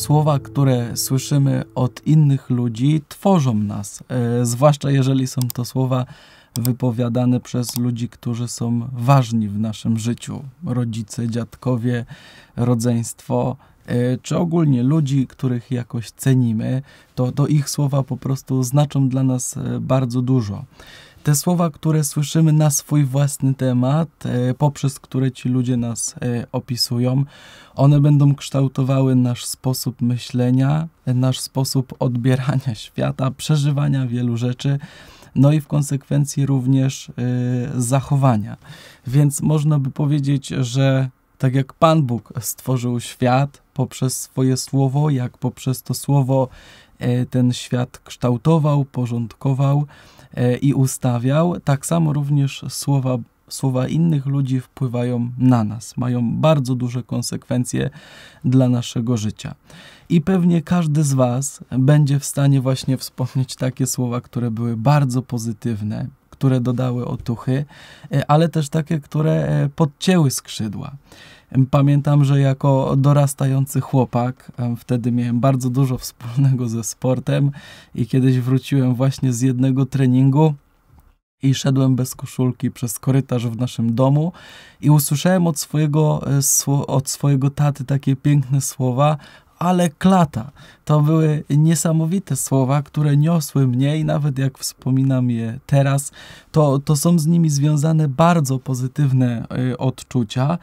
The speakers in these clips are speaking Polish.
Słowa, które słyszymy od innych ludzi, tworzą nas, e, zwłaszcza jeżeli są to słowa wypowiadane przez ludzi, którzy są ważni w naszym życiu rodzice, dziadkowie, rodzeństwo e, czy ogólnie ludzi, których jakoś cenimy, to, to ich słowa po prostu znaczą dla nas e, bardzo dużo te słowa, które słyszymy na swój własny temat, e, poprzez które ci ludzie nas e, opisują, one będą kształtowały nasz sposób myślenia, e, nasz sposób odbierania świata, przeżywania wielu rzeczy no i w konsekwencji również y, zachowania. Więc można by powiedzieć, że tak jak Pan Bóg stworzył świat poprzez swoje słowo, jak poprzez to słowo E, ten świat kształtował, porządkował e, i ustawiał. Tak samo również słowa słowa innych ludzi wpływają na nas, mają bardzo duże konsekwencje dla naszego życia. I pewnie każdy z Was będzie w stanie właśnie wspomnieć takie słowa, które były bardzo pozytywne, które dodały otuchy, e, ale też takie, które podcięły skrzydła. Pamiętam, że jako dorastający chłopak wtedy miałem bardzo dużo wspólnego ze sportem i kiedyś wróciłem właśnie z jednego treningu i szedłem bez koszulki przez korytarz w naszym domu i usłyszałem od swojego, e, od swojego taty takie piękne słowa, ale klata. To były niesamowite słowa, które niosły mnie i nawet jak wspominam je teraz, to, to są z nimi związane bardzo pozytywne y, odczucia.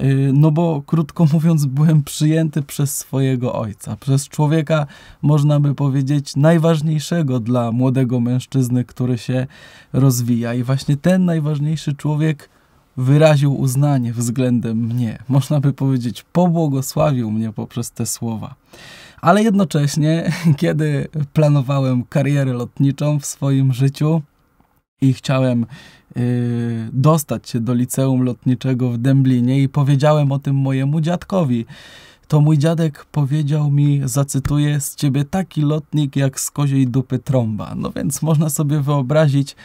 Y, no bo krótko mówiąc, byłem przyjęty przez swojego ojca, przez człowieka, można by powiedzieć, najważniejszego dla młodego mężczyzny, który się rozwija. I właśnie ten najważniejszy człowiek wyraził uznanie względem mnie. Można by powiedzieć, pobłogosławił mnie poprzez te słowa. Ale jednocześnie, kiedy planowałem karierę lotniczą w swoim życiu i chciałem y, dostać się do liceum lotniczego w Dęblinie i powiedziałem o tym mojemu dziadkowi, to mój dziadek powiedział mi, zacytuję, z ciebie taki lotnik jak z koziej dupy trąba. No więc można sobie wyobrazić,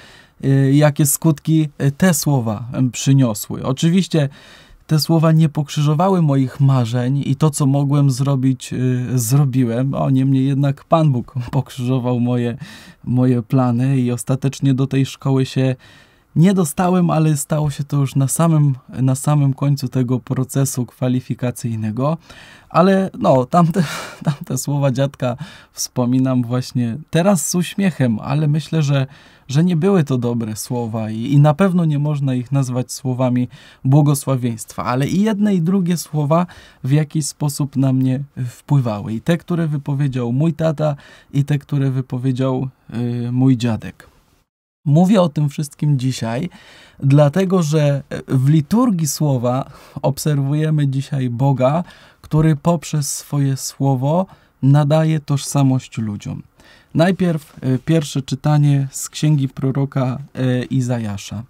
Y, jakie skutki y, te słowa przyniosły. Oczywiście te słowa nie pokrzyżowały moich marzeń i to, co mogłem zrobić, y, zrobiłem. O, niemniej jednak Pan Bóg pokrzyżował moje, moje plany i ostatecznie do tej szkoły się nie dostałem, ale stało się to już na samym, na samym końcu tego procesu kwalifikacyjnego. Ale no, tamte, tamte słowa dziadka wspominam właśnie teraz z uśmiechem, ale myślę, że, że nie były to dobre słowa i, i na pewno nie można ich nazwać słowami błogosławieństwa. Ale i jedne i drugie słowa w jakiś sposób na mnie wpływały. I te, które wypowiedział mój tata, i te, które wypowiedział yy, mój dziadek. Mówię o tym wszystkim dzisiaj, dlatego że e, w liturgii słowa obserwujemy dzisiaj Boga, który poprzez swoje słowo nadaje tożsamość ludziom. Najpierw e, pierwsze czytanie z księgi proroka e, Izajasza.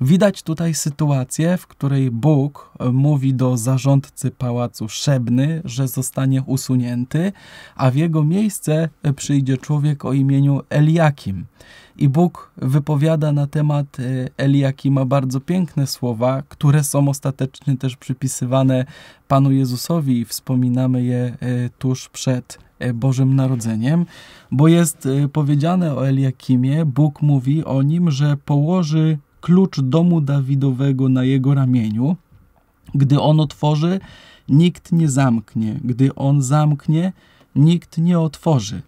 Widać tutaj sytuację, w której Bóg e, mówi do zarządcy pałacu Szebny, że zostanie usunięty, a w jego miejsce przyjdzie człowiek o imieniu Eliakim. I Bóg wypowiada na temat Eliakima bardzo piękne słowa, które są ostatecznie też przypisywane Panu Jezusowi. Wspominamy je tuż przed E, Bożym Narodzeniem, bo jest e, powiedziane o Eliakimie, Bóg mówi o nim, że położy klucz domu Dawidowego na jego ramieniu. Gdy on otworzy, nikt nie zamknie. Gdy on zamknie, nikt nie otworzy.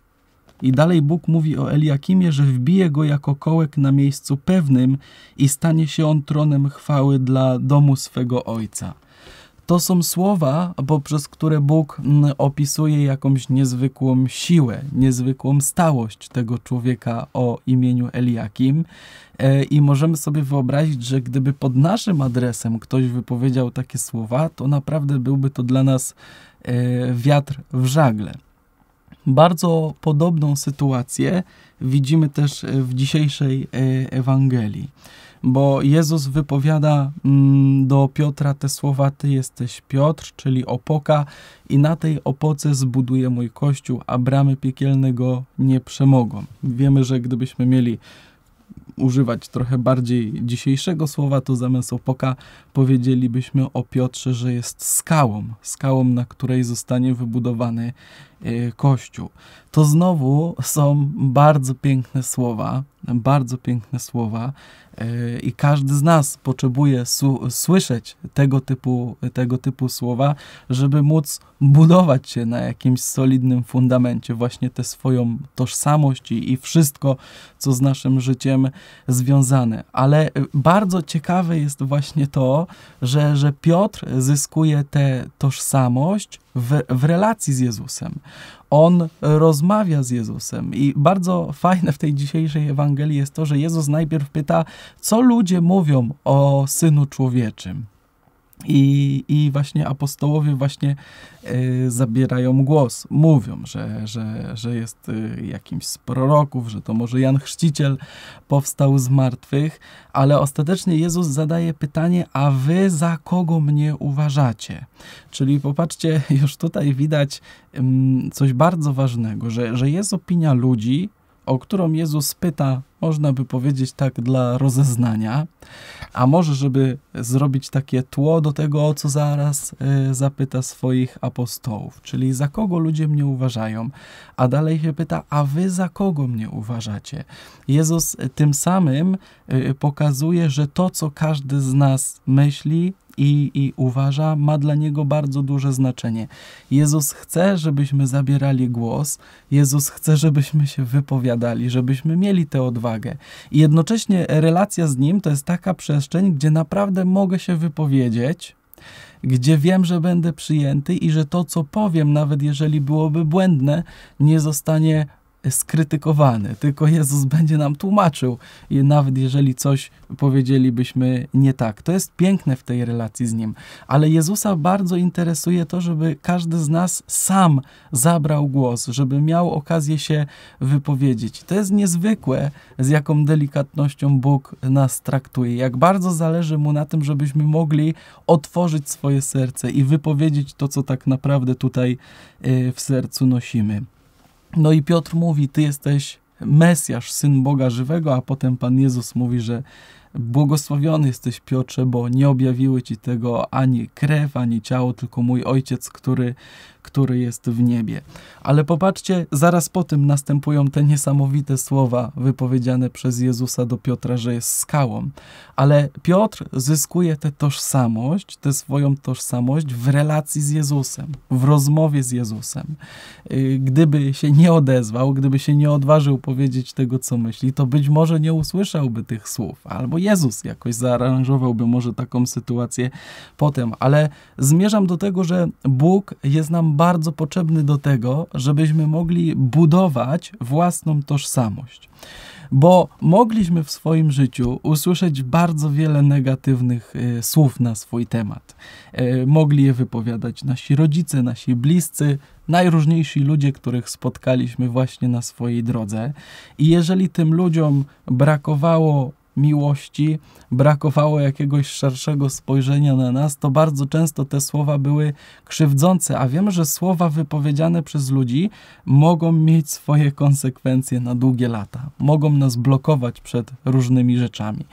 I dalej Bóg mówi o Eliakimie, że wbije go jako kołek na miejscu pewnym i stanie się on tronem chwały dla domu swego ojca. To są słowa, poprzez które Bóg mm, opisuje jakąś niezwykłą siłę, niezwykłą stałość tego człowieka o imieniu Eliakim. E, I możemy sobie wyobrazić, że gdyby pod naszym adresem ktoś wypowiedział takie słowa, to naprawdę byłby to dla nas e, wiatr w żagle. Bardzo podobną sytuację widzimy też w dzisiejszej e, Ewangelii bo Jezus wypowiada mm, do Piotra te słowa: Ty jesteś Piotr, czyli opoka, i na tej opoce zbuduję mój kościół, a bramy piekielne go nie przemogą. Wiemy, że gdybyśmy mieli używać trochę bardziej dzisiejszego słowa, to zamiast opoka powiedzielibyśmy o Piotrze, że jest skałą, skałą, na której zostanie wybudowany Y, Kościół. To znowu są bardzo piękne słowa, bardzo piękne słowa y, i każdy z nas potrzebuje słyszeć tego typu, tego typu słowa, żeby móc budować się na jakimś solidnym fundamencie, właśnie tę swoją tożsamość i, wszystko, co z naszym życiem związane. Ale y, bardzo ciekawe jest właśnie to, że, że Piotr zyskuje tę tożsamość w, w relacji z Jezusem. On rozmawia z Jezusem i bardzo fajne w tej dzisiejszej Ewangelii jest to, że Jezus najpierw pyta, co ludzie mówią o Synu Człowieczym. I, I właśnie apostołowie właśnie y, zabierają głos. Mówią, że, że, że jest y, jakimś z proroków, że to może Jan Chrzciciel powstał z martwych, ale ostatecznie Jezus zadaje pytanie, a wy za kogo mnie uważacie? Czyli popatrzcie, już tutaj widać y, coś bardzo ważnego, że, że jest opinia ludzi, o którą Jezus pyta, można by powiedzieć tak dla rozeznania, a może żeby zrobić takie tło do tego, o co zaraz y, zapyta swoich apostołów, czyli za kogo ludzie mnie uważają, a dalej się pyta, a wy za kogo mnie uważacie? Jezus e, tym samym y, pokazuje, że to, co każdy z nas myśli, i, i uważa, ma dla niego bardzo duże znaczenie. Jezus chce, żebyśmy zabierali głos, Jezus chce, żebyśmy się wypowiadali, żebyśmy mieli tę odwagę. I jednocześnie relacja z Nim to jest taka przestrzeń, gdzie naprawdę mogę się wypowiedzieć, gdzie wiem, że będę przyjęty i że to, co powiem, nawet jeżeli byłoby błędne, nie zostanie skrytykowany, tylko Jezus będzie nam tłumaczył, nawet jeżeli coś powiedzielibyśmy nie tak. To jest piękne w tej relacji z Nim, ale Jezusa bardzo interesuje to, żeby każdy z nas sam zabrał głos, żeby miał okazję się wypowiedzieć. To jest niezwykłe, z jaką delikatnością Bóg nas traktuje, jak bardzo zależy Mu na tym, żebyśmy mogli otworzyć swoje serce i wypowiedzieć to, co tak naprawdę tutaj y, w sercu nosimy. No i Piotr mówi, ty jesteś Mesjasz, Syn Boga Żywego, a potem Pan Jezus mówi, że Błogosławiony jesteś, Piotrze, bo nie objawiły ci tego ani krew, ani ciało, tylko mój ojciec, który, który jest w niebie. Ale popatrzcie, zaraz po tym następują te niesamowite słowa wypowiedziane przez Jezusa do Piotra, że jest skałą. Ale Piotr zyskuje tę tożsamość, tę swoją tożsamość w relacji z Jezusem, w rozmowie z Jezusem. Y, gdyby się nie odezwał, gdyby się nie odważył powiedzieć tego, co myśli, to być może nie usłyszałby tych słów, albo Jezus jakoś zaaranżowałby może taką sytuację potem. Ale zmierzam do tego, że Bóg jest nam bardzo potrzebny do tego, żebyśmy mogli budować własną tożsamość bo mogliśmy w swoim życiu usłyszeć bardzo wiele negatywnych y, słów na swój temat. Y, mogli je wypowiadać nasi rodzice, nasi bliscy, najróżniejsi ludzie, których spotkaliśmy właśnie na swojej drodze. I jeżeli tym ludziom brakowało miłości, brakowało jakiegoś szerszego spojrzenia na nas, to bardzo często te słowa były krzywdzące, a wiemy, że słowa wypowiedziane przez ludzi mogą mieć swoje konsekwencje na długie lata, mogą nas blokować przed różnymi rzeczami.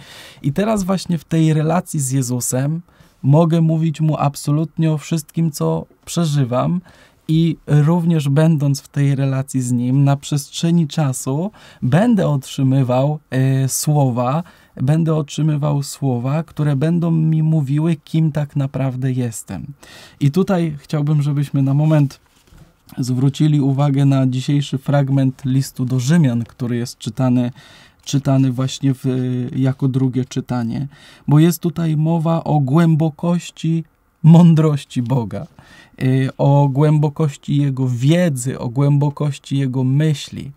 I teraz właśnie w tej relacji z Jezusem mogę mówić Mu absolutnie o wszystkim, co przeżywam i również będąc w tej relacji z Nim na przestrzeni czasu, będę otrzymywał y, słowa, będę otrzymywał słowa, które będą mi mówiły, kim tak naprawdę jestem. I tutaj chciałbym, żebyśmy na moment zwrócili uwagę na dzisiejszy fragment listu do Rzymian, który jest czytany czytany właśnie w, jako drugie czytanie, bo jest tutaj mowa o głębokości mądrości Boga, y, o głębokości Jego wiedzy, o głębokości Jego myśli.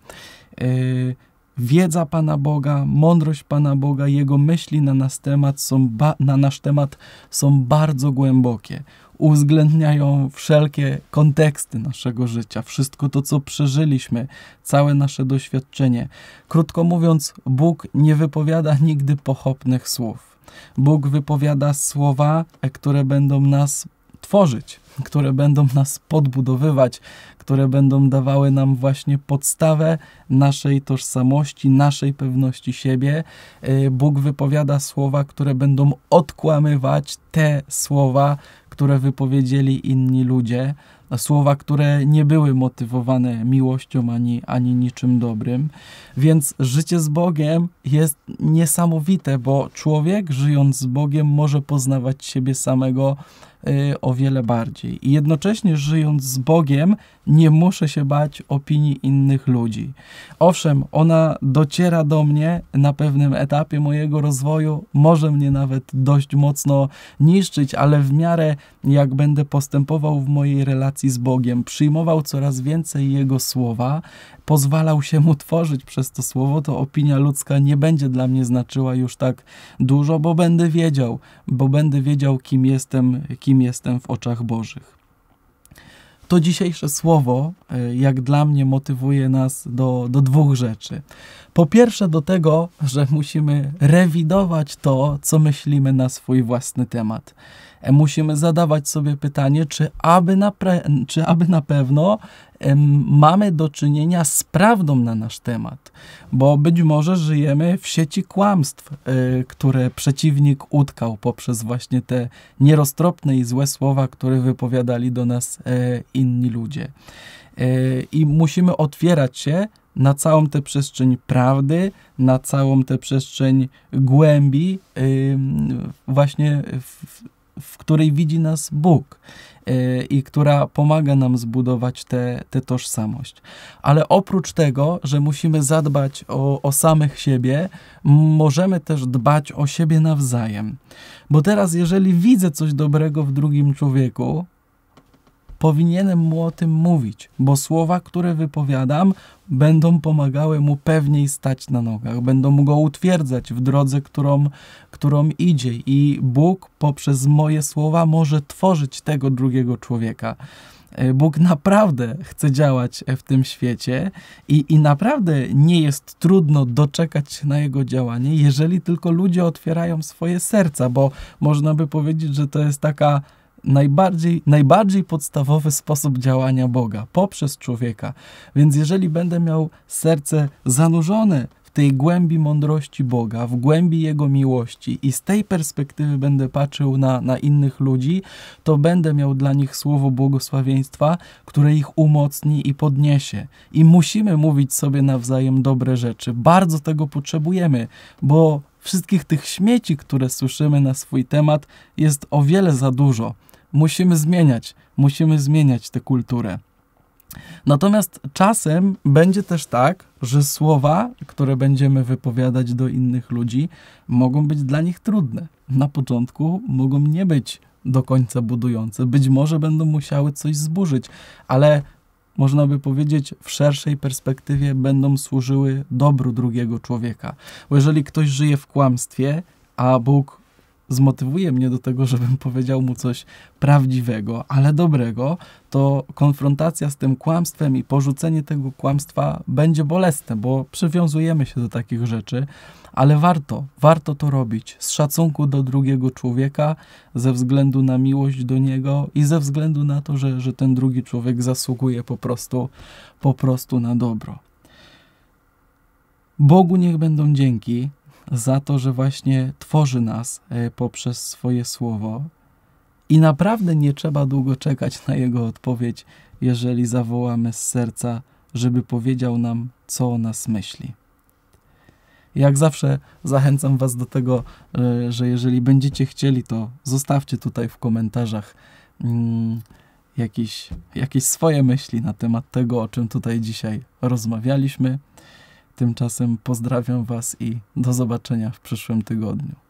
Y, wiedza Pana Boga, mądrość Pana Boga, Jego myśli na, temat są na nasz temat są bardzo głębokie. Uwzględniają wszelkie konteksty naszego życia, wszystko to, co przeżyliśmy, całe nasze doświadczenie. Krótko mówiąc, Bóg nie wypowiada nigdy pochopnych słów. Bóg wypowiada słowa, które będą nas tworzyć, które będą nas podbudowywać, które będą dawały nam właśnie podstawę naszej tożsamości, naszej pewności siebie. Y, Bóg wypowiada słowa, które będą odkłamywać te słowa, które wypowiedzieli inni ludzie, słowa, które nie były motywowane miłością ani, ani niczym dobrym. Więc życie z Bogiem jest niesamowite, bo człowiek żyjąc z Bogiem może poznawać siebie samego Y, o wiele bardziej. I jednocześnie żyjąc z Bogiem, nie muszę się bać opinii innych ludzi. Owszem, ona dociera do mnie na pewnym etapie mojego rozwoju, może mnie nawet dość mocno niszczyć, ale w miarę jak będę postępował w mojej relacji z Bogiem, przyjmował coraz więcej Jego słowa, pozwalał się mu tworzyć przez to słowo, to opinia ludzka nie będzie dla mnie znaczyła już tak dużo, bo będę wiedział, bo będę wiedział, kim jestem, kim jestem w oczach Bożych. To dzisiejsze słowo, e, jak dla mnie, motywuje nas do, do dwóch rzeczy. Po pierwsze, do tego, że musimy rewidować to, co myślimy na swój własny temat. E, musimy zadawać sobie pytanie, czy aby na, czy aby na pewno mamy do czynienia z prawdą na nasz temat, bo być może żyjemy w sieci kłamstw, e, które przeciwnik utkał poprzez właśnie te nieroztropne i złe słowa, które wypowiadali do nas e, inni ludzie. E, I musimy otwierać się na całą tę przestrzeń prawdy, na całą tę przestrzeń głębi, właśnie w, w której widzi nas Bóg e, i która pomaga nam zbudować tę te, te tożsamość. Ale oprócz tego, że musimy zadbać o, o samych siebie, możemy też dbać o siebie nawzajem. Bo teraz, jeżeli widzę coś dobrego w drugim człowieku, powinienem mu o tym mówić, bo słowa, które wypowiadam, będą pomagały mu pewniej stać na nogach, będą go utwierdzać w drodze, którą, którą idzie. I Bóg poprzez moje słowa może tworzyć tego drugiego człowieka. E, Bóg naprawdę chce działać e, w tym świecie i, i naprawdę nie jest trudno doczekać się na Jego działanie, jeżeli tylko ludzie otwierają swoje serca, bo można by powiedzieć, że to jest taka najbardziej, najbardziej podstawowy sposób działania Boga poprzez człowieka. Więc jeżeli będę miał serce zanurzone w tej głębi mądrości Boga, w głębi Jego miłości i z tej perspektywy będę patrzył na, na innych ludzi, to będę miał dla nich słowo błogosławieństwa, które ich umocni i podniesie. I musimy mówić sobie nawzajem dobre rzeczy. Bardzo tego potrzebujemy, bo wszystkich tych śmieci, które słyszymy na swój temat, jest o wiele za dużo musimy zmieniać, musimy zmieniać tę kulturę. Natomiast czasem będzie też tak, że słowa, które będziemy wypowiadać do innych ludzi, mogą być dla nich trudne. Na początku mogą nie być do końca budujące, być może będą musiały coś zburzyć, ale można by powiedzieć, w szerszej perspektywie będą służyły dobru drugiego człowieka. Bo jeżeli ktoś żyje w kłamstwie, a Bóg zmotywuje mnie do tego, żebym powiedział mu coś prawdziwego, ale dobrego, to konfrontacja z tym kłamstwem i porzucenie tego kłamstwa będzie bolesne, bo przywiązujemy się do takich rzeczy, ale warto, warto to robić z szacunku do drugiego człowieka, ze względu na miłość do niego i ze względu na to, że, że ten drugi człowiek zasługuje po prostu, po prostu na dobro. Bogu niech będą dzięki za to, że właśnie tworzy nas e, poprzez swoje słowo. I naprawdę nie trzeba długo czekać na Jego odpowiedź, jeżeli zawołamy z serca, żeby powiedział nam, co o nas myśli. Jak zawsze zachęcam Was do tego, e, że jeżeli będziecie chcieli, to zostawcie tutaj w komentarzach mm, jakieś, jakieś swoje myśli na temat tego, o czym tutaj dzisiaj rozmawialiśmy. Tymczasem pozdrawiam Was i do zobaczenia w przyszłym tygodniu.